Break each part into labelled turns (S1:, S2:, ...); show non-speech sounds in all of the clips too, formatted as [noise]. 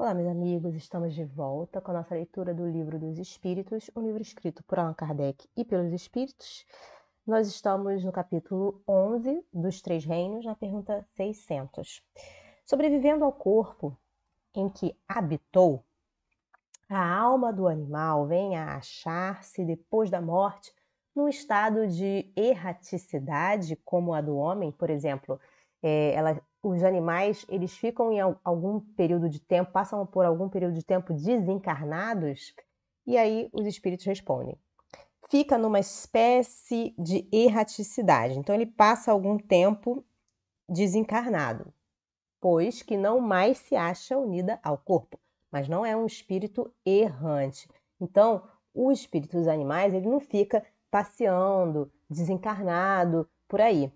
S1: Olá, meus amigos, estamos de volta com a nossa leitura do Livro dos Espíritos, um livro escrito por Allan Kardec e pelos Espíritos. Nós estamos no capítulo 11 dos Três Reinos, na pergunta 600. Sobrevivendo ao corpo em que habitou, a alma do animal vem a achar-se depois da morte num estado de erraticidade como a do homem, por exemplo, é, ela, os animais eles ficam em algum período de tempo, passam por algum período de tempo desencarnados, e aí os espíritos respondem. Fica numa espécie de erraticidade. Então ele passa algum tempo desencarnado, pois que não mais se acha unida ao corpo, mas não é um espírito errante. Então, o espírito dos animais, ele não fica passeando, desencarnado por aí.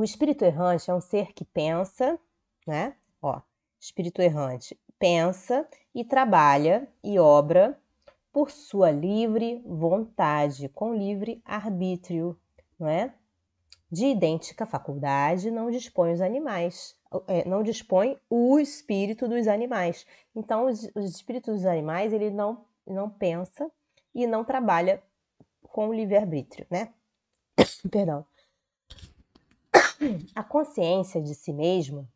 S1: O espírito errante é um ser que pensa, né? Ó, espírito errante pensa e trabalha e obra por sua livre vontade, com livre arbítrio, não é? De idêntica faculdade não dispõe os animais, é, não dispõe o espírito dos animais. Então, os, espíritos dos animais ele não não pensa e não trabalha com o livre arbítrio, né? [coughs] Perdão. A consciência de si mesma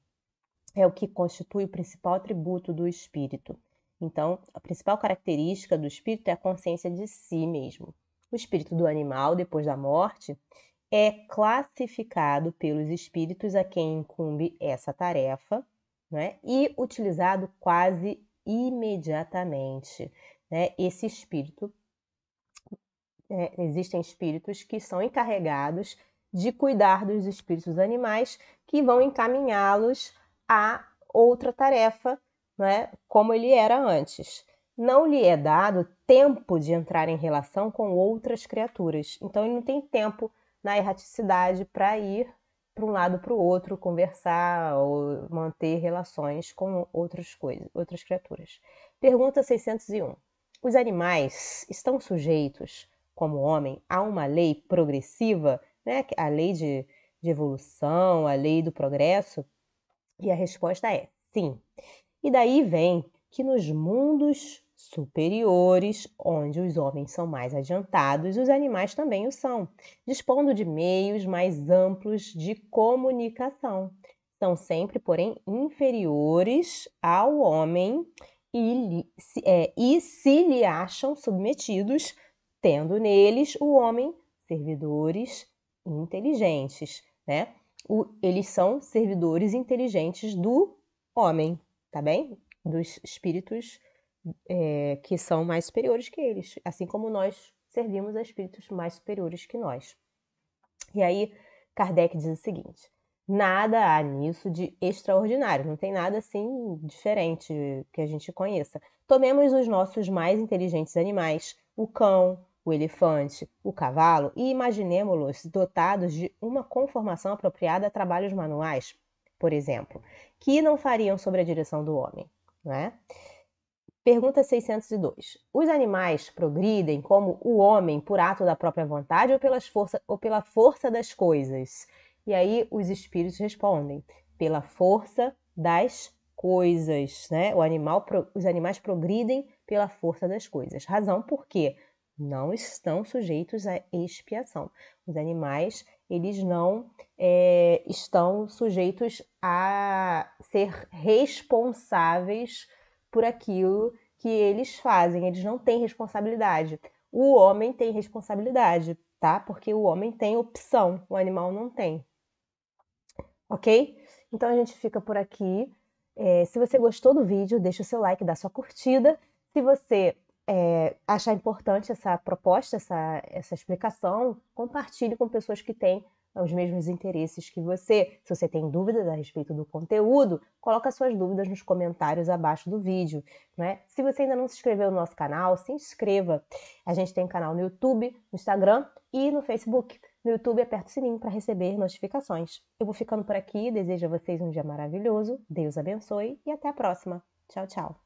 S1: é o que constitui o principal atributo do espírito. Então, a principal característica do espírito é a consciência de si mesmo. O espírito do animal, depois da morte, é classificado pelos espíritos a quem incumbe essa tarefa né? e utilizado quase imediatamente. Né? Esse espírito, é, existem espíritos que são encarregados de cuidar dos espíritos animais que vão encaminhá-los a outra tarefa, né, como ele era antes. Não lhe é dado tempo de entrar em relação com outras criaturas, então ele não tem tempo na erraticidade para ir para um lado para o outro, conversar ou manter relações com outras coisas, outras criaturas. Pergunta 601. Os animais estão sujeitos, como homem, a uma lei progressiva né? A lei de, de evolução, a lei do progresso? E a resposta é sim. E daí vem que nos mundos superiores, onde os homens são mais adiantados, os animais também o são, dispondo de meios mais amplos de comunicação. São sempre, porém, inferiores ao homem e, é, e se lhe acham submetidos, tendo neles o homem servidores inteligentes, né? O, eles são servidores inteligentes do homem, tá bem? Dos espíritos é, que são mais superiores que eles, assim como nós servimos a espíritos mais superiores que nós. E aí, Kardec diz o seguinte: nada há nisso de extraordinário, não tem nada assim diferente que a gente conheça. Tomemos os nossos mais inteligentes animais, o cão, o elefante, o cavalo e imaginemos-los dotados de uma conformação apropriada a trabalhos manuais, por exemplo, que não fariam sob a direção do homem. Né? Pergunta 602. Os animais progridem como o homem por ato da própria vontade ou, pelas força, ou pela força das coisas? E aí os espíritos respondem: pela força das coisas, né? O animal, os animais progridem pela força das coisas. Razão por quê? não estão sujeitos à expiação. Os animais, eles não é, estão sujeitos a ser responsáveis por aquilo que eles fazem. Eles não têm responsabilidade. O homem tem responsabilidade, tá? Porque o homem tem opção, o animal não tem. Ok? Então a gente fica por aqui. É, se você gostou do vídeo, deixa o seu like, dá sua curtida. Se você é, achar importante essa proposta, essa, essa explicação, compartilhe com pessoas que têm os mesmos interesses que você. Se você tem dúvidas a respeito do conteúdo, coloca suas dúvidas nos comentários abaixo do vídeo. Né? Se você ainda não se inscreveu no nosso canal, se inscreva. A gente tem canal no YouTube, no Instagram e no Facebook. No YouTube, aperta o sininho para receber notificações. Eu vou ficando por aqui, desejo a vocês um dia maravilhoso, Deus abençoe e até a próxima. Tchau, tchau.